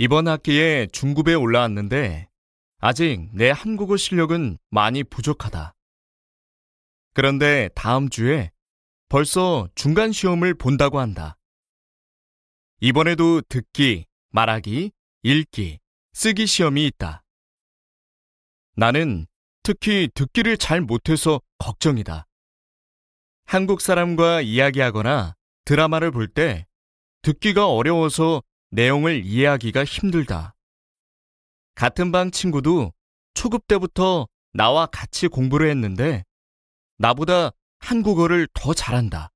이번 학기에 중급에 올라왔는데 아직 내 한국어 실력은 많이 부족하다. 그런데 다음 주에 벌써 중간 시험을 본다고 한다. 이번에도 듣기, 말하기, 읽기, 쓰기 시험이 있다. 나는 특히 듣기를 잘 못해서 걱정이다. 한국 사람과 이야기하거나 드라마를 볼 때 듣기가 어려워서 내용을 이해하기가 힘들다. 같은 방 친구도 초급 때부터 나와 같이 공부를 했는데 나보다 한국어를 더 잘한다.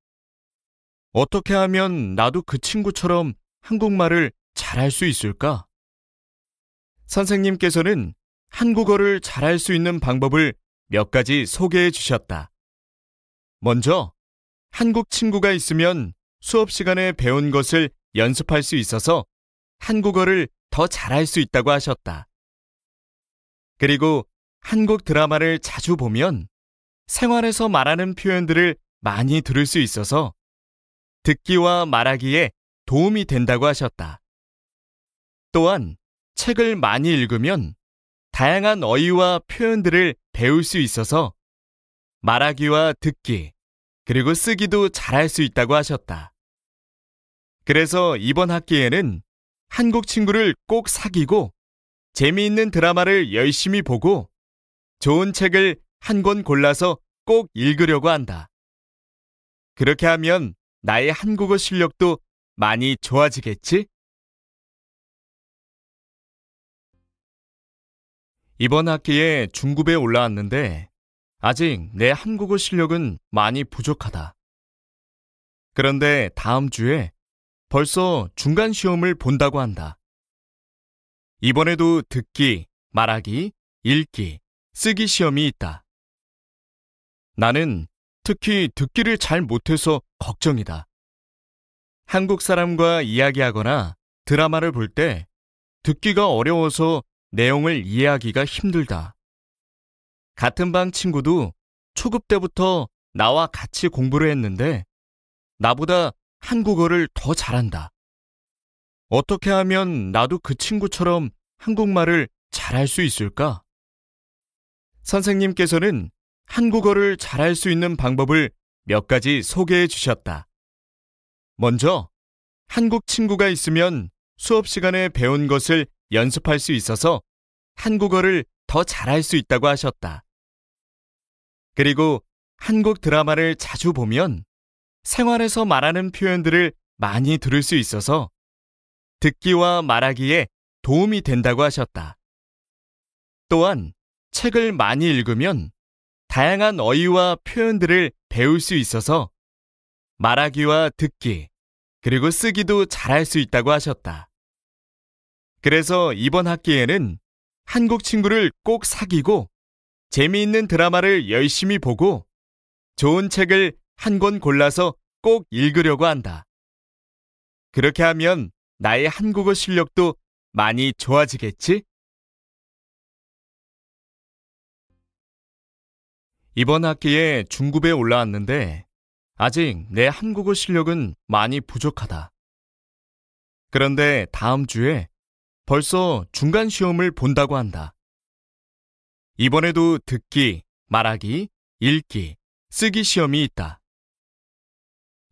어떻게 하면 나도 그 친구처럼 한국말을 잘할 수 있을까? 선생님께서는 한국어를 잘할 수 있는 방법을 몇 가지 소개해 주셨다. 먼저, 한국 친구가 있으면 수업 시간에 배운 것을 연습할 수 있어서 한국어를 더 잘할 수 있다고 하셨다. 그리고 한국 드라마를 자주 보면 생활에서 말하는 표현들을 많이 들을 수 있어서 듣기와 말하기에 도움이 된다고 하셨다. 또한 책을 많이 읽으면 다양한 어휘와 표현들을 배울 수 있어서 말하기와 듣기, 그리고 쓰기도 잘할 수 있다고 하셨다. 그래서 이번 학기에는 한국 친구를 꼭 사귀고 재미있는 드라마를 열심히 보고 좋은 책을 한 권 골라서 꼭 읽으려고 한다. 그렇게 하면 나의 한국어 실력도 많이 좋아지겠지? 이번 학기에 중급에 올라왔는데 아직 내 한국어 실력은 많이 부족하다. 그런데 다음 주에 벌써 중간 시험을 본다고 한다. 이번에도 듣기, 말하기, 읽기, 쓰기 시험이 있다. 나는 특히 듣기를 잘 못해서 걱정이다. 한국 사람과 이야기하거나 드라마를 볼 때 듣기가 어려워서 내용을 이해하기가 힘들다. 같은 방 친구도 초급 때부터 나와 같이 공부를 했는데 나보다 한국어를 더 잘한다. 어떻게 하면 나도 그 친구처럼 한국말을 잘할 수 있을까? 선생님께서는 한국어를 잘할 수 있는 방법을 몇 가지 소개해 주셨다. 먼저, 한국 친구가 있으면 수업 시간에 배운 것을 연습할 수 있어서 한국어를 더 잘할 수 있다고 하셨다. 그리고 한국 드라마를 자주 보면 생활에서 말하는 표현들을 많이 들을 수 있어서 듣기와 말하기에 도움이 된다고 하셨다. 또한 책을 많이 읽으면 다양한 어휘와 표현들을 배울 수 있어서 말하기와 듣기, 그리고 쓰기도 잘할 수 있다고 하셨다. 그래서 이번 학기에는 한국 친구를 꼭 사귀고 재미있는 드라마를 열심히 보고 좋은 책을 한권 골라서 꼭 읽으려고 한다. 그렇게 하면 나의 한국어 실력도 많이 좋아지겠지? 이번 학기에 중급에 올라왔는데 아직 내 한국어 실력은 많이 부족하다. 그런데 다음 주에 벌써 중간 시험을 본다고 한다. 이번에도 듣기, 말하기, 읽기, 쓰기 시험이 있다.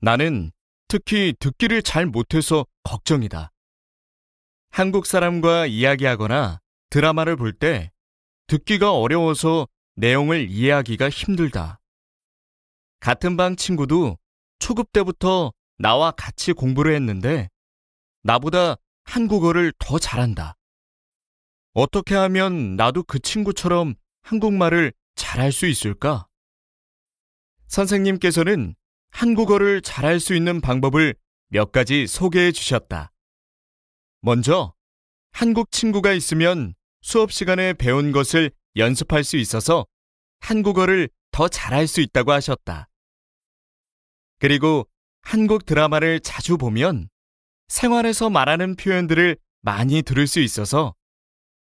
나는 특히 듣기를 잘 못해서 걱정이다. 한국 사람과 이야기하거나 드라마를 볼 때 듣기가 어려워서 내용을 이해하기가 힘들다. 같은 방 친구도 초급 때부터 나와 같이 공부를 했는데 나보다 한국어를 더 잘한다. 어떻게 하면 나도 그 친구처럼 한국말을 잘할 수 있을까? 선생님께서는 한국어를 잘할 수 있는 방법을 몇 가지 소개해 주셨다. 먼저, 한국 친구가 있으면 수업 시간에 배운 것을 연습할 수 있어서 한국어를 더 잘할 수 있다고 하셨다. 그리고 한국 드라마를 자주 보면 생활에서 말하는 표현들을 많이 들을 수 있어서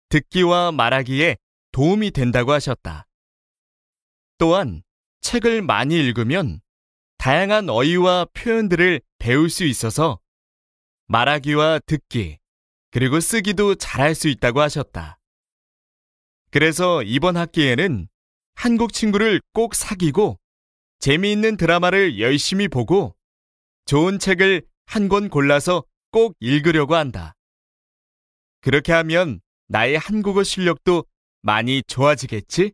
듣기와 말하기에 도움이 된다고 하셨다. 또한 책을 많이 읽으면 다양한 어휘와 표현들을 배울 수 있어서 말하기와 듣기, 그리고 쓰기도 잘할 수 있다고 하셨다. 그래서 이번 학기에는 한국 친구를 꼭 사귀고 재미있는 드라마를 열심히 보고 좋은 책을 한 권 골라서 꼭 읽으려고 한다. 그렇게 하면 나의 한국어 실력도 많이 좋아지겠지?